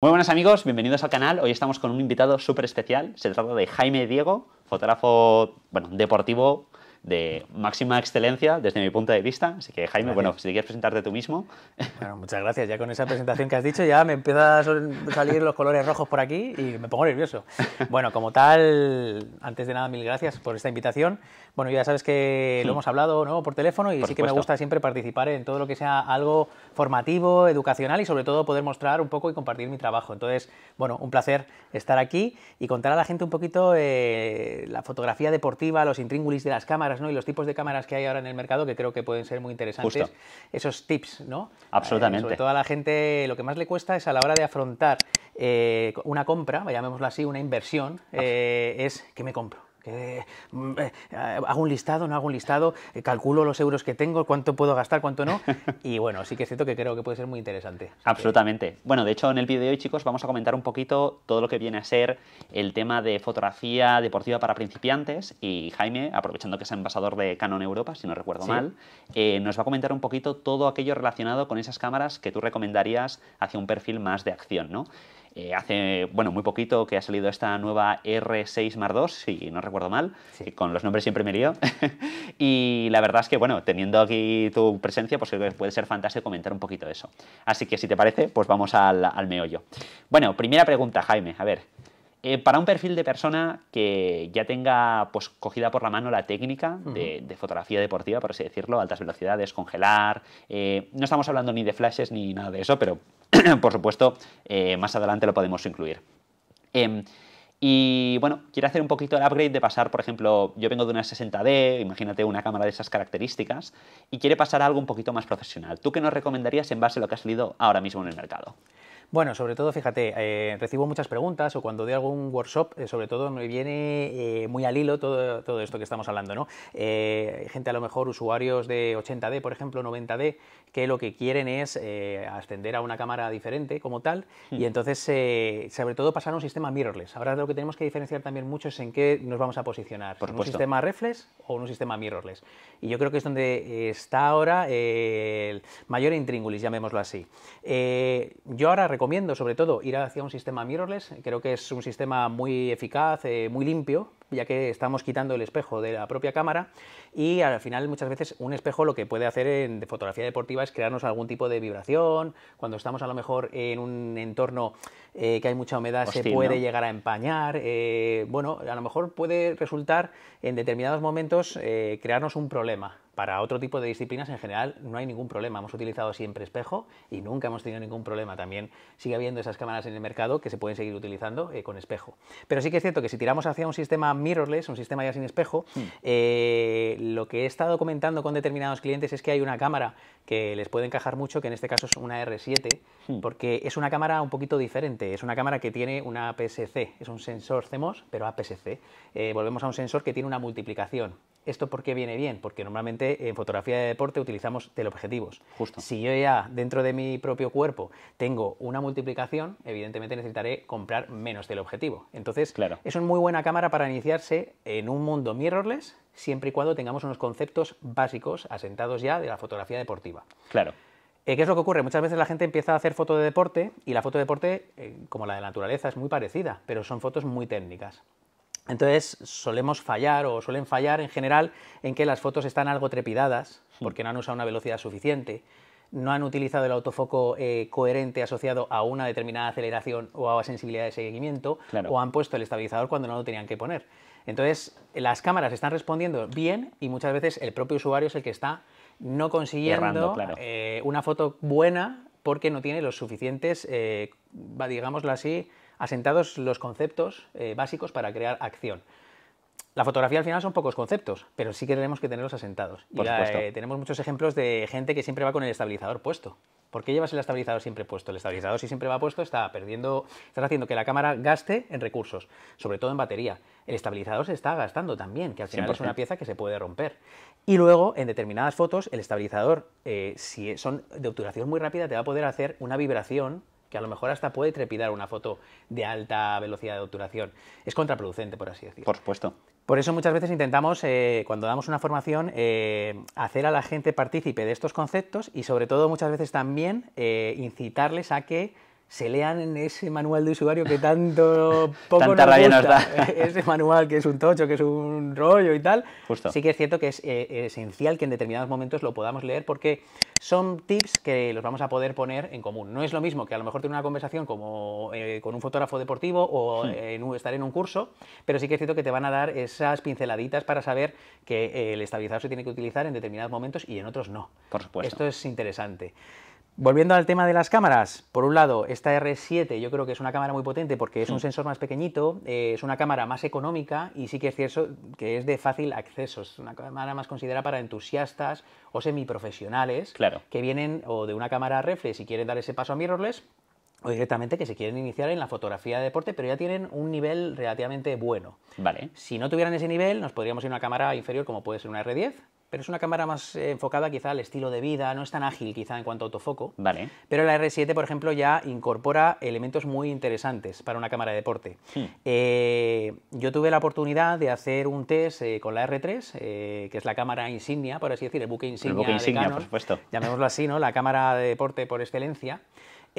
Muy buenas amigos, bienvenidos al canal. Hoy estamos con un invitado súper especial. Se trata de Jaime Diego, fotógrafo bueno, deportivo de máxima excelencia desde mi punto de vista. Así que Jaime, bueno, si quieres presentarte tú mismo. Bueno, muchas gracias. Ya con esa presentación que has dicho ya me empiezan a salir los colores rojos por aquí y me pongo nervioso. Bueno, como tal, antes de nada, mil gracias por esta invitación. Bueno, ya sabes que lo hmm. hemos hablado por teléfono y sí que me gusta siempre participar en todo lo que sea algo formativo, educacional y sobre todo poder mostrar un poco y compartir mi trabajo. Entonces, bueno, un placer estar aquí y contar a la gente un poquito eh, la fotografía deportiva, los intríngulis de las cámaras ¿no? y los tipos de cámaras que hay ahora en el mercado que creo que pueden ser muy interesantes. Esos tips, ¿no? Absolutamente. Eh, sobre todo a la gente lo que más le cuesta es a la hora de afrontar eh, una compra, llamémoslo así, una inversión, es que me compro. Mm, eh, eh, hago un listado, no hago un listado, eh, calculo los euros que tengo, cuánto puedo gastar, cuánto no. Y bueno, sí que es cierto que creo que puede ser muy interesante. Absolutamente. Bueno, de hecho, en el vídeo de hoy, chicos, vamos a comentar un poquito todo lo que viene a ser el tema de fotografía deportiva para principiantes. Y Jaime, aprovechando que es embasador de Canon Europa, si no recuerdo mal, nos va a comentar un poquito todo aquello relacionado con esas cámaras que tú recomendarías hacia un perfil más de acción, ¿no? Eh, hace bueno, muy poquito que ha salido esta nueva R6 Mar 2, si no recuerdo mal, con los nombres siempre me lío. y la verdad es que, bueno, teniendo aquí tu presencia, pues puede ser fantástico comentar un poquito eso. Así que si te parece, pues vamos al, al meollo. Bueno, primera pregunta, Jaime, a ver. Eh, para un perfil de persona que ya tenga pues, cogida por la mano la técnica de, fotografía deportiva, por así decirlo, altas velocidades, congelar. Eh, no estamos hablando ni de flashes ni nada de eso, pero por supuesto, eh, más adelante lo podemos incluir. Em, y bueno, quiero hacer un poquito el upgrade de pasar, por ejemplo, yo vengo de una 60D, imagínate una cámara de esas características, y quiere pasar a algo un poquito más profesional. ¿Tú qué nos recomendarías en base a lo que ha salido ahora mismo en el mercado? Bueno, sobre todo, fíjate, eh, recibo muchas preguntas o cuando doy algún workshop, eh, sobre todo me viene eh, muy al hilo todo, esto que estamos hablando, ¿no? gente a lo mejor, usuarios de 80D, por ejemplo, 90D, que lo que quieren es ascender a una cámara diferente como tal y hmm. entonces, sobre todo, pasar a un sistema mirrorless. Ahora lo que tenemos que diferenciar también mucho es en qué nos vamos a posicionar, un sistema reflex o un sistema mirrorless. Y yo creo que es donde está ahora el mayor intríngulis, llamémoslo así. yo ahora recomiendo sobre todo ir hacia un sistema mirrorless. Creo que es un sistema muy eficaz, eh, muy limpio, ya que estamos quitando el espejo de la propia cámara y al final muchas veces un espejo lo que puede hacer en fotografía deportiva es crearnos algún tipo de vibración. Cuando estamos a lo mejor en un entorno eh, que hay mucha humedad se puede llegar a empañar. Eh, bueno, a lo mejor puede resultar en determinados momentos crearnos un problema. Para otro tipo de disciplinas en general no hay ningún problema. Hemos utilizado siempre espejo y nunca hemos tenido ningún problema. También sigue habiendo esas cámaras en el mercado que se pueden seguir utilizando eh, con espejo. Pero sí que es cierto que si tiramos hacia un sistema mirrorless, un sistema ya sin espejo, hmm. eh, lo que he estado comentando con determinados clientes es que hay una cámara que les puede encajar mucho, que en este caso es una R7, hmm. porque es una cámara un poquito diferente. Es una cámara que tiene una APS-C, es un sensor CMOS, pero APS-C. Eh, volvemos a un sensor que tiene una multiplicación. ¿Esto por qué viene bien? Porque normalmente en fotografía de deporte utilizamos teleobjetivos. Justo. Si yo ya dentro de mi propio cuerpo tengo una multiplicación, evidentemente necesitaré comprar menos teleobjetivo. Entonces, claro. es una muy buena cámara para iniciarse en un mundo mirrorless siempre y cuando tengamos unos conceptos básicos asentados ya de la fotografía deportiva. Claro. Eh, ¿Qué es lo que ocurre? Muchas veces la gente empieza a hacer foto de deporte y la foto de deporte, eh, como la de naturaleza, es muy parecida, pero son fotos muy técnicas. Entonces solemos fallar o suelen fallar en general en que las fotos están algo trepidadas hmm. porque no han usado una velocidad suficiente, no han utilizado el autofoco eh, coherente asociado a una determinada aceleración o a sensibilidad de seguimiento o han puesto el estabilizador cuando no lo tenían que poner. Entonces las cámaras están respondiendo bien y muchas veces el propio usuario es el que está no consiguiendo eh, una foto buena porque no tiene los suficientes, eh, digámoslo así, asentados los conceptos eh, básicos para crear acción. La fotografía al final son pocos conceptos, pero sí que tenemos que tenerlos asentados. y eh, tenemos muchos ejemplos de gente que siempre va con el estabilizador puesto. ¿Por qué llevas el estabilizador siempre puesto? El estabilizador si siempre va puesto está perdiendo, estás haciendo que la cámara gaste en recursos, sobre todo en batería. El estabilizador se está gastando también, que al final es una pieza que se puede romper. Y luego, en determinadas fotos, el estabilizador, eh, si son de obturación muy rápida, te va a poder hacer una vibración que a lo mejor hasta puede trepidar una foto de alta velocidad de obturación. Es contraproducente, por así decirlo. Por supuesto. Por eso muchas veces intentamos, eh, cuando damos una formación, eh, hacer a la gente partícipe de estos conceptos y sobre todo muchas veces también eh, incitarles a que se lean en ese manual de usuario que tanto poco nos da. Eh, ese manual que es un tocho, que es un rollo y tal. Justo. Sí que es cierto que eh, es esencial que en determinados momentos lo podamos leer porque son tips que los vamos a poder poner en común. No es lo mismo que a lo mejor tener una conversación como eh, con un fotógrafo deportivo o hmm. estar en un curso, pero sí que es cierto que te van a dar esas pinceladitas para saber que el estabilizador se tiene que utilizar en determinados momentos y en otros no. Por supuesto. Esto es interesante. Volviendo al tema de las cámaras, por un lado, esta R7 yo creo que es una cámara muy potente porque es un mm. sensor más pequeñito, eh, es una cámara más económica y sí que es cierto que es de fácil acceso, es una cámara más considerada para entusiastas o semiprofesionales claro. que vienen o de una cámara reflex y quieren dar ese paso a mirrorless o directamente que se quieren iniciar en la fotografía de deporte, pero ya tienen un nivel relativamente bueno. Vale. Si no tuvieran ese nivel, nos podríamos ir a una cámara inferior como puede ser una R10, pero es una cámara más eh, enfocada quizá al estilo de vida, no es tan ágil quizá en cuanto a autofoco. Vale. Pero la R7, por ejemplo, ya incorpora elementos muy interesantes para una cámara de deporte. Hmm. Eh, yo tuve la oportunidad de hacer un test eh, con la R3, que es la cámara insignia, por así decir, el buque insignia. por supuesto. Llamémoslo así, ¿no? La cámara de deporte por excelencia.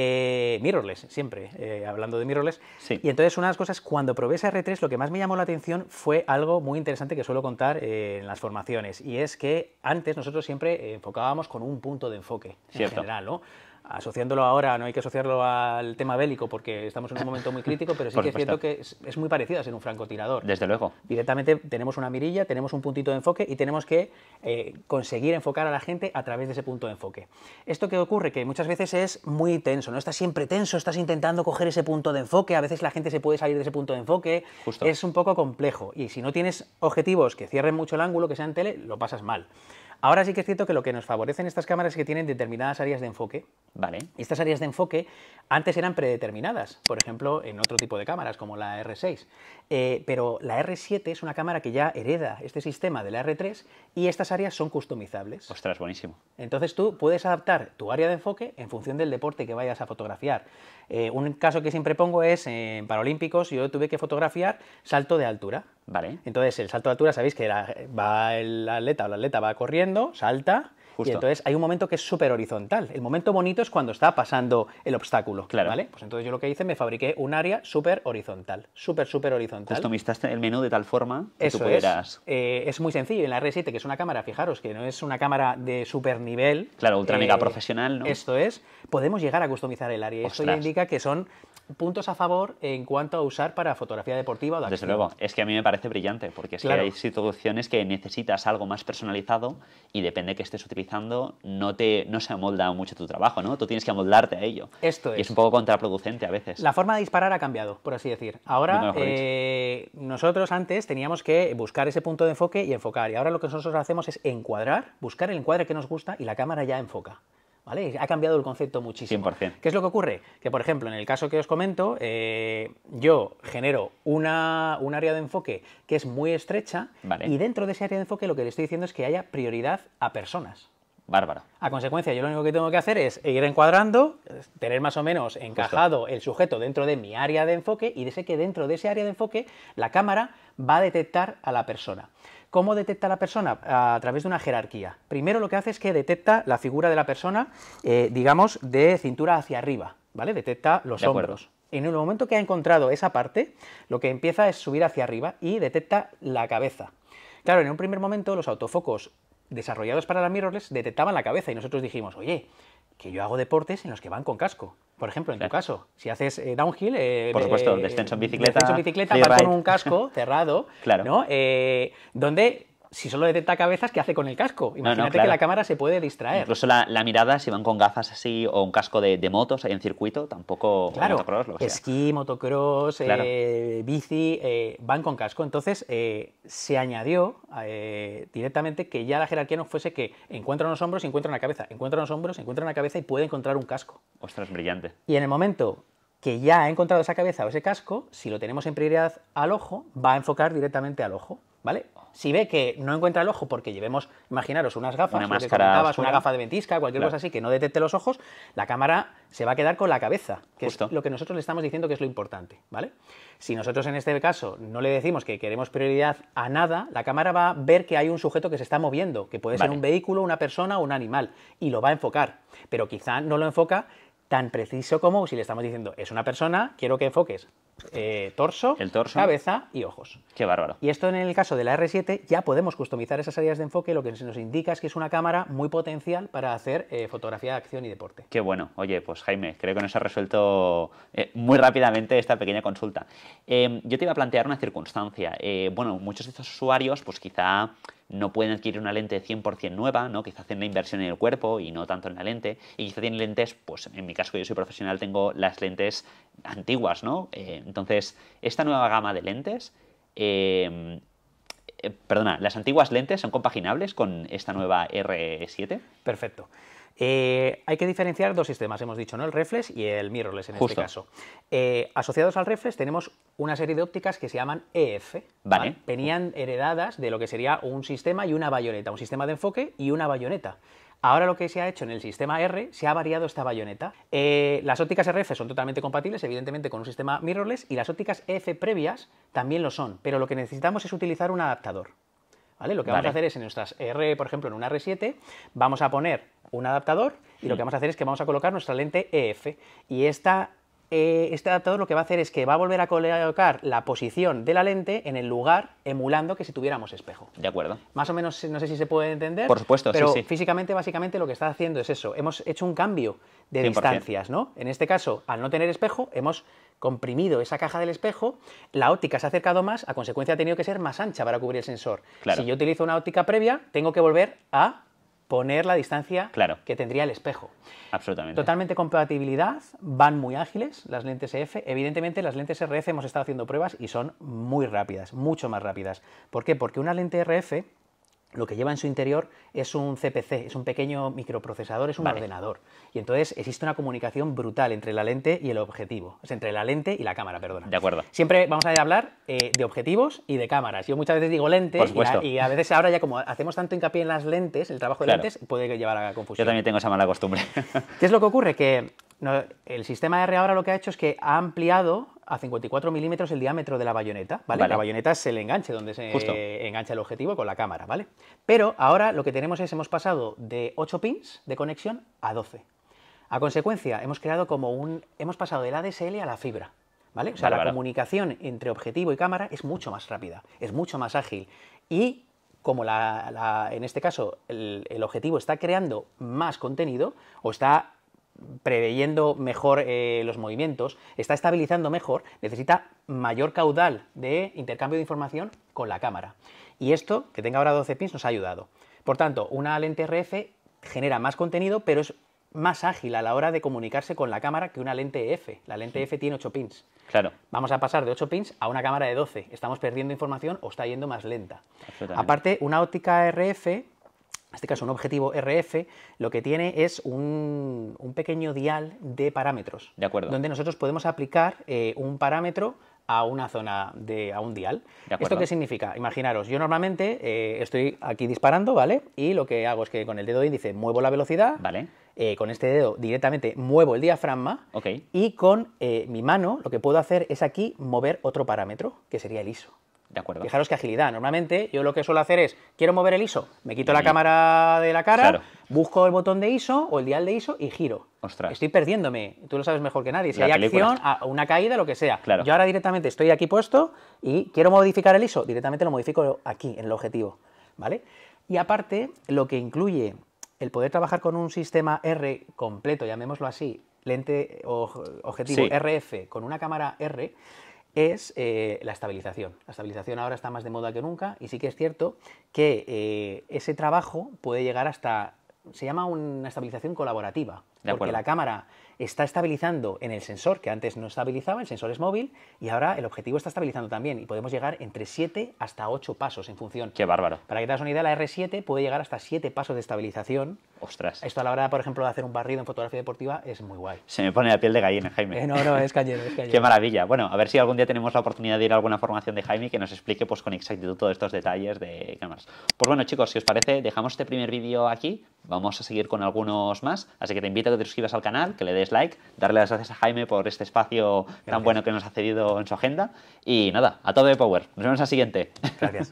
Eh, mirrorless, siempre eh, hablando de mirrorless. Y entonces una de las cosas, cuando probé ese R3, lo que más me llamó la atención fue algo muy interesante que suelo contar eh, en las formaciones, y es que antes nosotros siempre enfocábamos con un punto de enfoque en general, ¿no? asociándolo ahora, no hay que asociarlo al tema bélico porque estamos en un momento muy crítico, pero sí que es cierto que es, muy parecido a ser un francotirador. Desde luego. Directamente tenemos una mirilla, tenemos un puntito de enfoque y tenemos que eh, conseguir enfocar a la gente a través de ese punto de enfoque. Esto que ocurre que muchas veces es muy tenso, ¿no? Estás siempre tenso, estás intentando coger ese punto de enfoque, a veces la gente se puede salir de ese punto de enfoque, es un poco complejo y si no tienes objetivos que cierren mucho el ángulo, que sean tele, lo pasas mal. Ahora sí que es cierto que lo que nos favorecen estas cámaras es que tienen determinadas áreas de enfoque. Vale. Estas áreas de enfoque antes eran predeterminadas, por ejemplo, en otro tipo de cámaras, como la R6. Eh, pero la R7 es una cámara que ya hereda este sistema de la R3 y estas áreas son customizables. Ostras, buenísimo. Entonces tú puedes adaptar tu área de enfoque en función del deporte que vayas a fotografiar. Eh, un caso que siempre pongo es en eh, Paralímpicos, yo tuve que fotografiar salto de altura. Vale. Entonces, el salto de altura, sabéis que va el atleta o la atleta va corriendo, salta, entonces hay un momento que es súper horizontal. El momento bonito es cuando está pasando el obstáculo. Claro. ¿vale? Pues entonces yo lo que hice, me fabriqué un área súper horizontal. Súper, súper horizontal. Customizaste el menú de tal forma que Eso tú pudieras... Es. Eh, es muy sencillo. En la R7, que es una cámara, fijaros, que no es una cámara de super nivel. Claro, ultra mega eh, profesional, ¿no? Esto es. Podemos llegar a customizar el área. Esto indica que son puntos a favor en cuanto a usar para fotografía deportiva o de Desde luego. Es que a mí me parece brillante, porque es que hay situaciones que necesitas algo más personalizado y depende que estés utilizando no, te, no se amolda mucho tu trabajo, ¿no? Tú tienes que amoldarte a ello. Esto es. Y es un poco contraproducente a veces. La forma de disparar ha cambiado, por así decir. Ahora, eh, nosotros antes teníamos que buscar ese punto de enfoque y enfocar. Y ahora lo que nosotros hacemos es encuadrar, buscar el encuadre que nos gusta y la cámara ya enfoca. ¿Vale? Ha cambiado el concepto muchísimo. 100%. ¿Qué es lo que ocurre? Que, por ejemplo, en el caso que os comento, eh, yo genero una, un área de enfoque que es muy estrecha y dentro de ese área de enfoque lo que le estoy diciendo es que haya prioridad a personas. Bárbara. A consecuencia, yo lo único que tengo que hacer es ir encuadrando, tener más o menos encajado el sujeto dentro de mi área de enfoque y de que dentro de ese área de enfoque la cámara va a detectar a la persona. ¿Cómo detecta la persona? A través de una jerarquía. Primero lo que hace es que detecta la figura de la persona, eh, digamos, de cintura hacia arriba, ¿vale? Detecta los hombros. En el momento que ha encontrado esa parte, lo que empieza es subir hacia arriba y detecta la cabeza. Claro, en un primer momento los autofocos desarrollados para las mirrorless detectaban la cabeza y nosotros dijimos, oye, que yo hago deportes en los que van con casco. Por ejemplo, en tu caso, si haces eh, downhill... Eh, Por supuesto, descenso en bicicleta... Descenso en bicicleta, va con un casco cerrado, claro. ¿no? Eh, donde si solo detecta cabezas, ¿qué hace con el casco? Imagínate que la cámara se puede distraer. Incluso la, mirada, si van con gafas así o un casco de, motos en circuito, tampoco. Claro, que esquí, motocross, eh, bici, eh, van con casco. Entonces eh, se añadió directamente que ya la jerarquía no fuese que encuentra unos hombros y encuentra una cabeza, encuentra unos hombros, encuentra una cabeza y puede encontrar un casco. Ostras, brillante. Y en el momento que ya ha encontrado esa cabeza o ese casco, si lo tenemos en prioridad al ojo, va a enfocar directamente al ojo, ¿vale? si ve que no encuentra el ojo porque llevemos, imaginaros, unas gafas, una, máscara una gafa de ventisca, cualquier cosa así que no detecte los ojos, la cámara se va a quedar con la cabeza, que es lo que nosotros le estamos diciendo que es lo importante, ¿vale? Si nosotros en este caso no le decimos que queremos prioridad a nada, la cámara va a ver que hay un sujeto que se está moviendo, que puede ser un vehículo, una persona o un animal, y lo va a enfocar, pero quizá no lo enfoca tan preciso como si le estamos diciendo, es una persona, quiero que enfoques eh, torso, cabeza y ojos. Qué bárbaro. Y esto en el caso de la R7 ya podemos customizar esas áreas de enfoque, lo que nos indica es que es una cámara muy potencial para hacer eh, fotografía de acción y deporte. Qué bueno. Oye, pues Jaime, creo que nos ha resuelto eh, muy rápidamente esta pequeña consulta. Em, yo te iba a plantear una circunstancia. bueno, muchos de estos usuarios pues quizá no pueden adquirir una lente 100% nueva, ¿no? quizá hacen la inversión en el cuerpo y no tanto en la lente, y quizá tienen lentes, pues en mi caso que yo soy profesional tengo las lentes antiguas, ¿no? Eh, entonces, esta nueva gama de lentes, em, eh, perdona, las antiguas lentes son compaginables con esta nueva R7. Perfecto. Eh, hay que diferenciar dos sistemas, hemos dicho, ¿no? El reflex y el mirrorless en este caso. Eh, asociados al reflex tenemos una serie de ópticas que se llaman EF. Venían heredadas de lo que sería un sistema y una bayoneta, un sistema de enfoque y una bayoneta. Ahora lo que se ha hecho en el sistema R, se ha variado esta bayoneta. Eh, las ópticas RF son totalmente compatibles, evidentemente, con un sistema mirrorless y las ópticas EF previas también lo son, pero lo que necesitamos es utilizar un adaptador. Lo que vamos a hacer es en nuestras R, por ejemplo, en una R7, vamos a poner un adaptador y lo que vamos a hacer es que vamos a colocar nuestra lente EF. Y esta eh, este adaptador lo que va a hacer es que va a volver a colocar la posición de la lente en el lugar emulando que si tuviéramos espejo. De acuerdo. Más o menos, no sé si se puede entender. Por supuesto, pero sí, Pero físicamente, básicamente, lo que está haciendo es eso. Hemos hecho un cambio de distancias, ¿no? En este caso, al no tener espejo, hemos comprimido esa caja del espejo, la óptica se ha acercado más, a consecuencia ha tenido que ser más ancha para cubrir el sensor. Claro. Si yo utilizo una óptica previa, tengo que volver a poner la distancia que tendría el espejo. Absolutamente. Totalmente compatibilidad, van muy ágiles las lentes EF. Evidentemente las lentes RF hemos estado haciendo pruebas y son muy rápidas, mucho más rápidas. ¿Por qué? Porque una lente RF lo que lleva en su interior es un CPC, es un pequeño microprocesador, es un ordenador. Y entonces existe una comunicación brutal entre la lente y el objetivo. es entre la lente y la cámara, perdona. De acuerdo. Siempre vamos a hablar eh, de objetivos y de cámaras. Yo muchas veces digo lentes y a, veces ahora ya como hacemos tanto hincapié en las lentes, el trabajo de lentes puede llevar a confusión. Yo también tengo esa mala costumbre. ¿Qué es lo que ocurre? Que el sistema R ahora lo que ha hecho es que ha ampliado a 54 milímetros el diámetro de la bayoneta, ¿vale? La bayoneta es el enganche donde se engancha el objetivo con la cámara, ¿vale? Pero ahora lo que tenemos es, hemos pasado de 8 pins de conexión a 12. A consecuencia, hemos creado como un... hemos pasado del ADSL a la fibra, ¿vale? O sea, la comunicación entre objetivo y cámara es mucho más rápida, es mucho más ágil y... Como la, en este caso el objetivo está creando más contenido o está preveyendo mejor eh, los movimientos, está estabilizando mejor, necesita mayor caudal de intercambio de información con la cámara. Y esto, que tenga ahora 12 pins, nos ha ayudado. Por tanto, una lente RF genera más contenido, pero es más ágil a la hora de comunicarse con la cámara que una lente F. La lente F tiene 8 pins. Claro. Vamos a pasar de 8 pins a una cámara de 12. Estamos perdiendo información o está yendo más lenta. Aparte, una óptica RF en este caso un objetivo RF, lo que tiene es un, pequeño dial de parámetros. Donde nosotros podemos aplicar eh, un parámetro a una zona de a un dial. ¿Esto qué significa? Imaginaros, yo normalmente eh, estoy aquí disparando, ¿vale? Y lo que hago es que con el dedo índice muevo la velocidad. Vale. Eh, con este dedo directamente muevo el diafragma y con mi mano lo que puedo hacer es aquí mover otro parámetro, que sería el ISO acuerdo. Fijaros que agilidad. Normalmente yo lo que suelo hacer es, quiero mover el ISO, me quito la cámara de la cara, busco el botón de ISO o el dial de ISO y giro. Estoy perdiéndome, tú lo sabes mejor que nadie. Si hay acción, una caída, lo que sea. Yo ahora directamente estoy aquí puesto y quiero modificar el ISO, directamente lo modifico aquí, en el objetivo. ¿Vale? Y aparte, lo que incluye el poder trabajar con un sistema R completo, llamémoslo así, lente o objetivo RF con una cámara R, es eh, la estabilización. La estabilización ahora está más de moda que nunca y sí que es cierto que eh, ese trabajo puede llegar hasta, se llama una estabilización colaborativa porque la cámara está estabilizando en el sensor, que antes no estabilizaba, el sensor es móvil, y ahora el objetivo está estabilizando también, y podemos llegar entre 7 hasta 8 pasos en función. ¡Qué bárbaro! Para que te hagas una idea, la R7 puede llegar hasta 7 pasos de estabilización. ¡Ostras! Esto a la hora, por ejemplo, de hacer un barrido en fotografía deportiva es muy guay. Se me pone la piel de gallina, Jaime. Eh, no, no, es cañero, es ¡Qué maravilla! Bueno, a ver si algún día tenemos la oportunidad de ir a alguna formación de Jaime que nos explique pues, con exactitud todos estos detalles de cámaras. Pues bueno, chicos, si os parece, dejamos este primer vídeo aquí. Vamos a seguir con algunos más, así que te invito a suscribas al canal, que le des like, darle las gracias a Jaime por este espacio tan bueno que nos ha cedido en su agenda. Y nada, a todo de Power. Nos vemos al siguiente. Gracias.